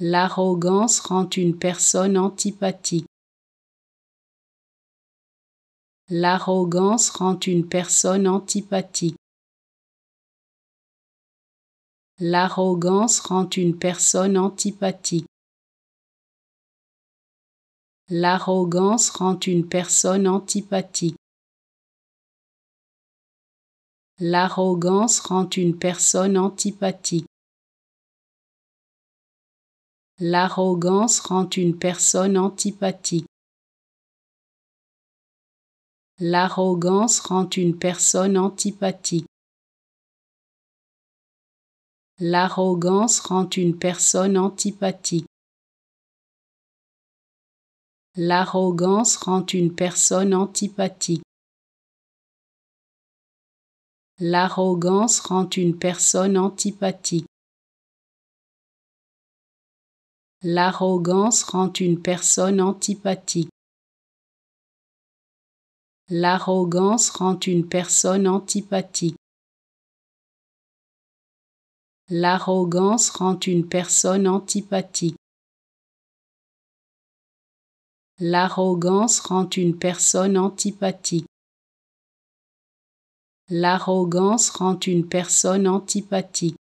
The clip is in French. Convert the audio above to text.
L'arrogance rend une personne antipathique. L'arrogance rend une personne antipathique. L'arrogance rend une personne antipathique. L'arrogance rend une personne antipathique. L'arrogance rend une personne antipathique. L'arrogance rend une personne antipathique. L'arrogance rend une personne antipathique. L'arrogance rend une personne antipathique. L'arrogance rend une personne antipathique. L'arrogance rend une personne antipathique. L'arrogance rend une personne antipathique. L'arrogance rend une personne antipathique. L'arrogance rend une personne antipathique. L'arrogance rend une personne antipathique. L'arrogance rend une personne antipathique.